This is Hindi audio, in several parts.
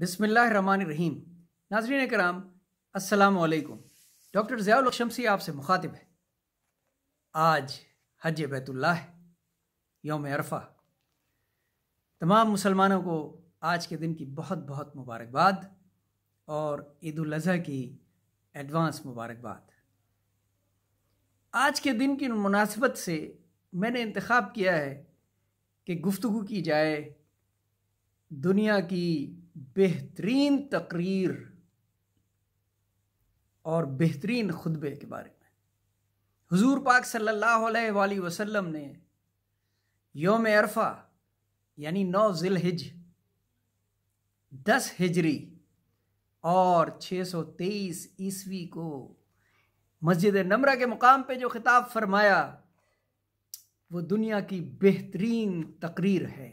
बिसमीम नाजरीन कराम असलकुम डॉक्टर ज़ियाल शमसी आपसे मुखातिब है आज हज बैतुल्ला है योम अरफा तमाम मुसलमानों को आज के दिन की बहुत बहुत मुबारकबाद और ईदाजी की एडवांस मुबारकबाद आज के दिन की मुनासिबत से मैंने इंतखब किया है कि गुफ्तु की जाए दुनिया की बेहतरीन तकरीर और बेहतरीन खुतबे के बारे में हुजूर पाक सल्लल्लाहु अलैहि वसल्लम ने योम अरफा यानी नौ जिल हिज दस हिजरी और 623 ईसवी को मस्जिद नमरा के मुकाम पे जो खिताब फरमाया वो दुनिया की बेहतरीन तकरीर है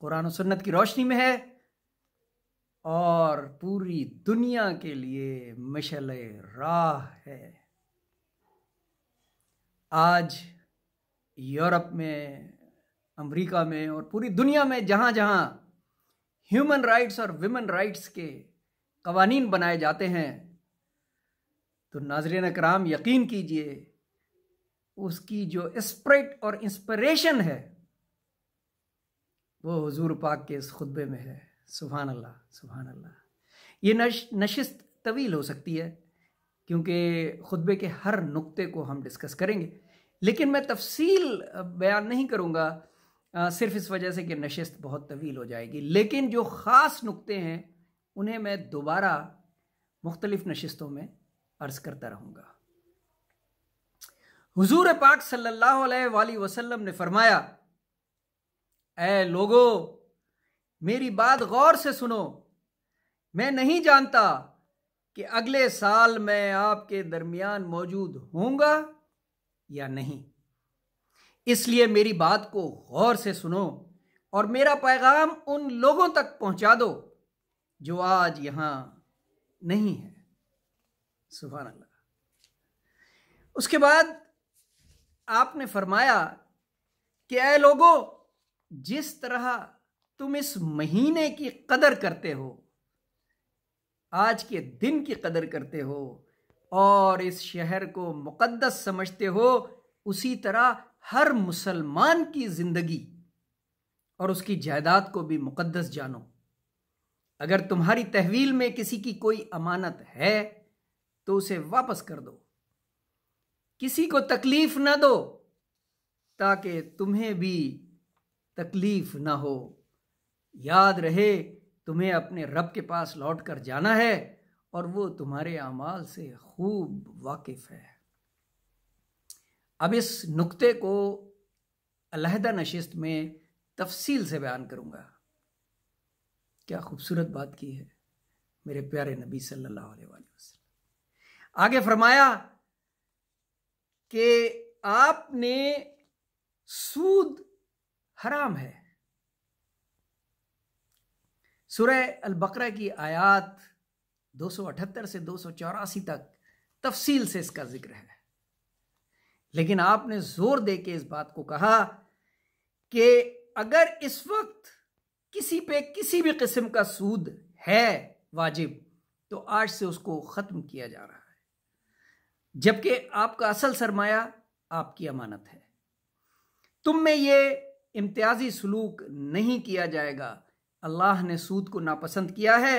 कुरान सुन्नत की रोशनी में है और पूरी दुनिया के लिए मिशल राह है आज यूरोप में अमेरिका में और पूरी दुनिया में जहाँ जहाँ ह्यूमन राइट्स और विमेन राइट्स के कवानीन बनाए जाते हैं तो नाजरन कराम यकीन कीजिए उसकी जो स्प्रिट और इंस्पिरेशन है वो हुजूर पाक के इस खुतबे में है सुबहान अल्लाह सुबहान अल्लाह ये नश नशिस्त तवील हो सकती है क्योंकि खुतबे के हर नुक्ते को हम डिस्कस करेंगे लेकिन मैं तफसील बयान नहीं करूँगा सिर्फ इस वजह से कि नशस्त बहुत तवील हो जाएगी लेकिन जो ख़ास नुक्ते हैं उन्हें मैं दोबारा मुख्तलिफ़ नशस्तों में अर्ज़ करता रहूँगा हुजूर पाक सल्लल्लाहु अलैहि वसल्लम ने फरमाया ए लोगों मेरी बात गौर से सुनो मैं नहीं जानता कि अगले साल मैं आपके दरमियान मौजूद होऊंगा या नहीं इसलिए मेरी बात को गौर से सुनो और मेरा पैगाम उन लोगों तक पहुंचा दो जो आज यहां नहीं है सुबह अल्लाह उसके बाद आपने फरमाया कि ऐ लोगों जिस तरह तुम इस महीने की कदर करते हो आज के दिन की कदर करते हो और इस शहर को मुकद्दस समझते हो उसी तरह हर मुसलमान की जिंदगी और उसकी जायदाद को भी मुकद्दस जानो अगर तुम्हारी तहवील में किसी की कोई अमानत है तो उसे वापस कर दो किसी को तकलीफ ना दो ताकि तुम्हें भी तकलीफ ना हो याद रहे तुम्हें अपने रब के पास लौट कर जाना है और वो तुम्हारे अमाल से खूब वाकिफ है अब इस नुक्ते को अलहदा नशिस्त में तफसील से बयान करूंगा क्या खूबसूरत बात की है मेरे प्यारे नबी सल्लल्लाहु अलैहि वसल्लम आगे फरमाया कि आपने सूद हराम है सुरह अलबकरा की आयात 278 से दो तक तफसील से इसका जिक्र है लेकिन आपने जोर दे के इस बात को कहा कि अगर इस वक्त किसी पे किसी भी किस्म का सूद है वाजिब तो आज से उसको ख़त्म किया जा रहा है जबकि आपका असल सरमाया आपकी अमानत है तुम में ये इम्तियाजी सलूक नहीं किया जाएगा अल्लाह ने सूद को नापसंद किया है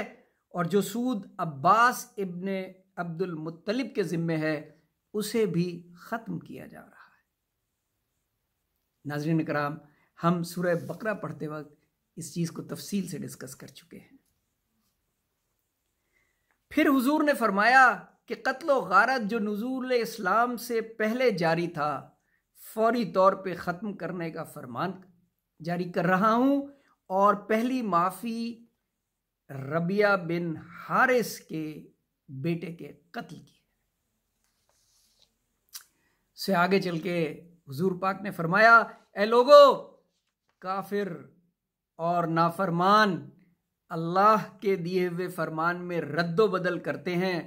और जो सूद अब्बास इब्न अब्दुल मुत्तलिब के ज़िम्मे है उसे भी ख़त्म किया जा रहा है नाजरन कराम हम सूरह बकरा पढ़ते वक्त इस चीज़ को तफसील से डिस्कस कर चुके हैं फिर हुजूर ने फरमाया कि कत्ल गारत जो नजूल इस्लाम से पहले जारी था फौरी तौर पे ख़त्म करने का फरमान जारी कर रहा हूँ और पहली माफ़ी रबिया बिन हारिस के बेटे के कत्ल की से आगे चल के हजूर पाक ने फरमाया ए लोगो काफिर और नाफरमान अल्लाह के दिए हुए फरमान में रद्दो बदल करते हैं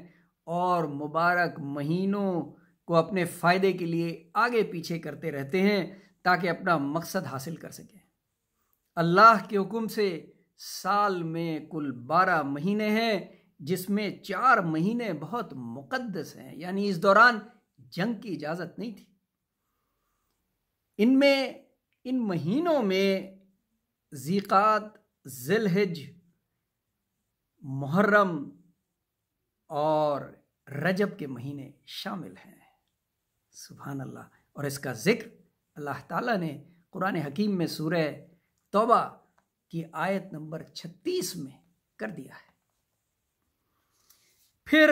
और मुबारक महीनों को अपने फ़ायदे के लिए आगे पीछे करते रहते हैं ताकि अपना मकसद हासिल कर सकें अल्लाह के हुक्म से साल में कुल बारह महीने हैं जिसमें चार महीने बहुत मुकद्दस हैं यानी इस दौरान जंग की इजाज़त नहीं थी इनमें इन महीनों में जीक़ात जिलहज मुहर्रम और रजब के महीने शामिल हैं सुबह अल्लाह और इसका ज़िक्र अल्लाह ताला ने कुरान हकीम में सूरह तोबा की आयत नंबर 36 में कर दिया है फिर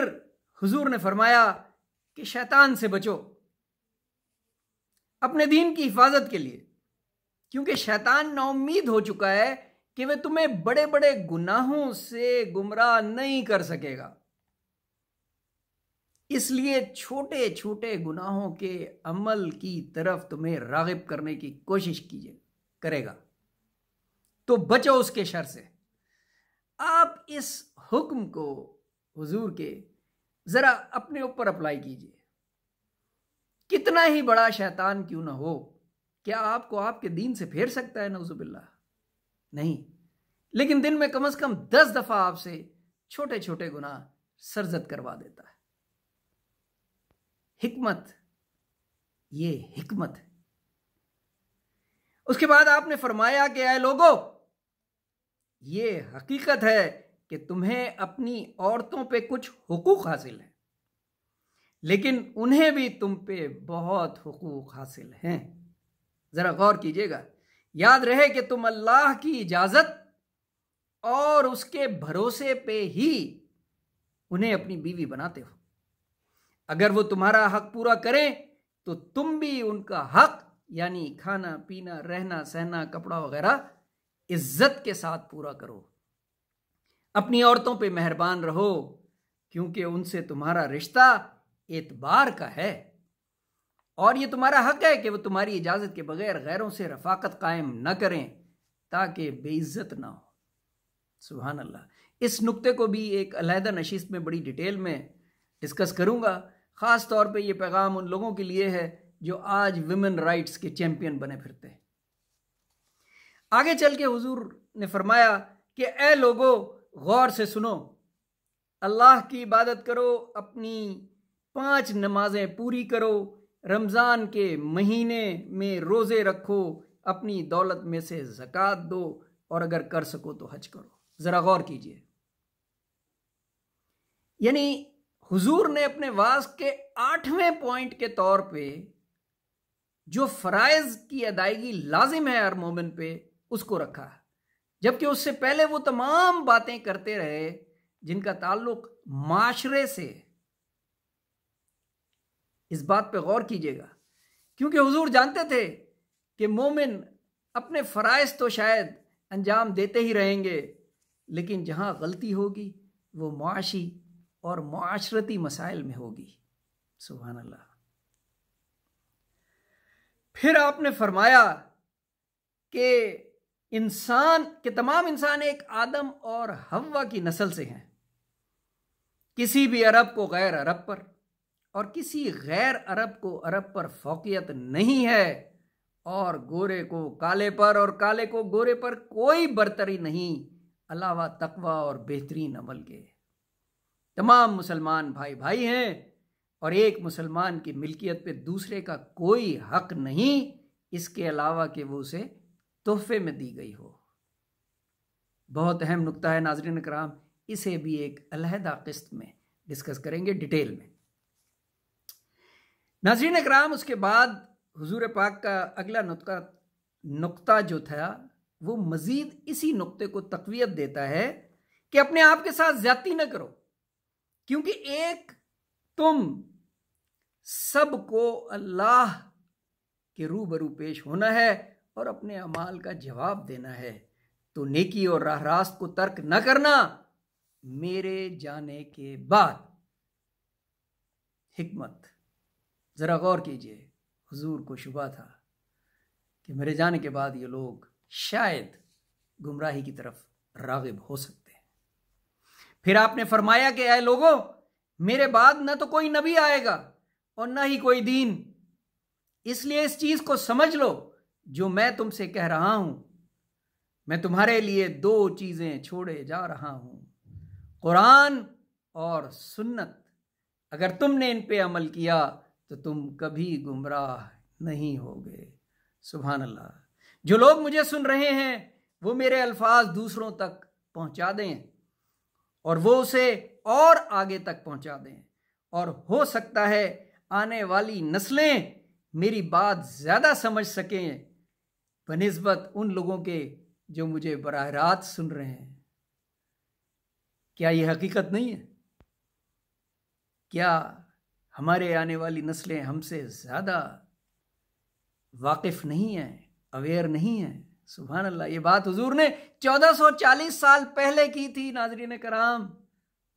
हुजूर ने फरमाया कि शैतान से बचो अपने दीन की हिफाजत के लिए क्योंकि शैतान नाउमीद हो चुका है कि वह तुम्हें बड़े बड़े गुनाहों से गुमराह नहीं कर सकेगा इसलिए छोटे छोटे गुनाहों के अमल की तरफ तुम्हें रागिब करने की कोशिश कीजिए करेगा तो बचो उसके शर से आप इस हुक्म को हुजूर के ज़रा अपने ऊपर अप्लाई कीजिए कितना ही बड़ा शैतान क्यों ना हो क्या आपको आपके दीन से फेर सकता है नवजुबिल्ला नहीं लेकिन दिन में कम से कम दस दफ़ा आपसे छोटे छोटे गुना सरजद करवा देता है हिकमत ये हिकमत है उसके बाद आपने फरमाया कि आए लोगों ये हकीकत है कि तुम्हें अपनी औरतों पे कुछ हुकूक हासिल हैं लेकिन उन्हें भी तुम पे बहुत हुकूक हासिल हैं ज़रा गौर कीजिएगा याद रहे कि तुम अल्लाह की इजाज़त और उसके भरोसे पे ही उन्हें अपनी बीवी बनाते हो अगर वो तुम्हारा हक पूरा करें तो तुम भी उनका हक यानी खाना पीना रहना सहना कपड़ा वगैरह इज्जत के साथ पूरा करो अपनी औरतों पे मेहरबान रहो क्योंकि उनसे तुम्हारा रिश्ता एतबार का है और ये तुम्हारा हक है कि वो तुम्हारी इजाज़त के बगैर गैरों से रफाकत कायम न करें ताकि बेइज्जत ना हो सुबहान अल्लाह इस नुक्ते को भी एक अलहदा नशीस में बड़ी डिटेल में डिस्कस करूंगा ख़ास तौर पे ये पैगाम उन लोगों के लिए है जो आज विमेन राइट्स के चैंपियन बने फिरते हैं आगे चल के हुजूर ने फरमाया कि ए लोगो गौर से सुनो अल्लाह की इबादत करो अपनी पांच नमाजें पूरी करो रमज़ान के महीने में रोज़े रखो अपनी दौलत में से ज़क़़त दो और अगर कर सको तो हज करो ज़रा गौर कीजिए यानी हुजूर ने अपने वास के आठवें पॉइंट के तौर पे जो फ़राइज़ की अदायगी लाजिम है हर मोमिन पे उसको रखा जबकि उससे पहले वो तमाम बातें करते रहे जिनका ताल्लुक माशरे से इस बात पे गौर कीजिएगा क्योंकि हुजूर जानते थे कि मोमिन अपने फ़राइज तो शायद अंजाम देते ही रहेंगे लेकिन जहाँ गलती होगी वो मुआशी और माशरती मसाइल में होगी सुबहान अल्लाह फिर आपने फरमाया कि इंसान के तमाम इंसान एक आदम और हवा की नस्ल से हैं किसी भी अरब को गैर अरब पर और किसी गैर अरब को अरब पर फोकियत नहीं है और गोरे को काले पर और काले को गोरे पर कोई बर्तरी नहीं अलावा तकवा और बेहतरीन अमल के तमाम मुसलमान भाई भाई हैं और एक मुसलमान की मिल्कियत पे दूसरे का कोई हक नहीं इसके अलावा कि वो उसे तोहफे में दी गई हो बहुत अहम नुकता है नाजरन कराम इसे भी एक अलहदा किस्त में डिस्कस करेंगे डिटेल में नाजरन कराम उसके बाद हजूर पाक का अगला नुकता नुकता जो था वो मज़ीद इसी नुकते को तकवीत देता है कि अपने आप के साथ ज्यादा ना करो क्योंकि एक तुम सबको अल्लाह के रूबरू पेश होना है और अपने अमाल का जवाब देना है तो नेकी और राह रास्त को तर्क न करना मेरे जाने के बाद हिकमत ज़रा गौर कीजिए हुजूर को शुबा था कि मेरे जाने के बाद ये लोग शायद गुमराही की तरफ रागिब हो सकते हैं फिर आपने फरमाया कि आए लोगों मेरे बाद न तो कोई नबी आएगा और न ही कोई दीन इसलिए इस चीज़ को समझ लो जो मैं तुमसे कह रहा हूं मैं तुम्हारे लिए दो चीज़ें छोड़े जा रहा हूं कुरान और सुन्नत अगर तुमने इन पे अमल किया तो तुम कभी गुमराह नहीं होगे सुबह अल्लाह जो लोग मुझे सुन रहे हैं वो मेरे अल्फाज दूसरों तक पहुंचा दें और वो उसे और आगे तक पहुंचा दें और हो सकता है आने वाली नस्लें मेरी बात ज़्यादा समझ सकें बनस्बत उन लोगों के जो मुझे बरह रात सुन रहे हैं क्या ये हकीकत नहीं है क्या हमारे आने वाली नस्लें हमसे ज़्यादा वाकिफ़ नहीं हैं अवेयर नहीं हैं सुबह अल्लाह ये बात हुजूर ने 1440 साल पहले की थी नाजरीन कराम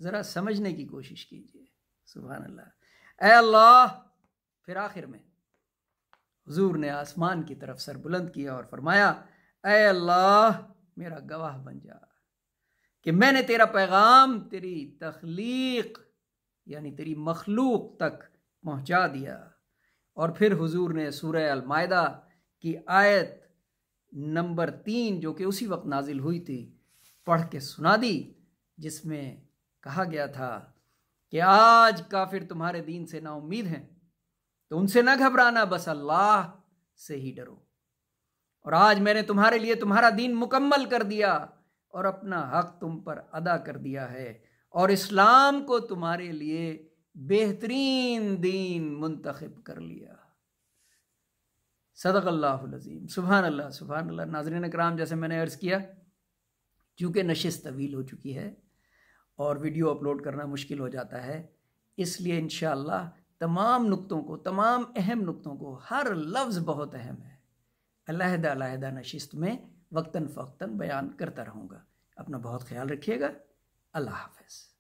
ज़रा समझने की कोशिश कीजिए सुबह अल्लाह अल्लाह फिर आखिर में हजूर ने आसमान की तरफ सर बुलंद किया और फरमाया ए अल्लाह मेरा गवाह बन जा कि मैंने तेरा पैगाम तेरी तख्लीक यानी तेरी मखलूक तक पहुंचा दिया और फिर हुजूर ने सूर्य अलमायदा की आयत नंबर तीन जो कि उसी वक्त नाजिल हुई थी पढ़ के सुना दी जिसमें कहा गया था कि आज काफिर तुम्हारे दीन से ना उम्मीद हैं तो उनसे ना घबराना बस अल्लाह से ही डरो और आज मैंने तुम्हारे लिए तुम्हारा दीन मुकम्मल कर दिया और अपना हक तुम पर अदा कर दिया है और इस्लाम को तुम्हारे लिए बेहतरीन दीन मुंतखब कर लिया सदक़ल्लाज़ीम सुबहान अल्लाह सुबहान अल्लाह नाजरीन कराम जैसे मैंने अर्ज़ किया चूँकि नशस्त तवील हो चुकी है और वीडियो अपलोड करना मुश्किल हो जाता है इसलिए इन तमाम नुक्तों को तमाम अहम नुक्तों को हर लफ्ज़ बहुत अहम है अलहदा अलहदा नशिस्त में वक्ता फ़क्ता बयान करता रहूँगा अपना बहुत ख्याल रखिएगा अल्लाह हाफ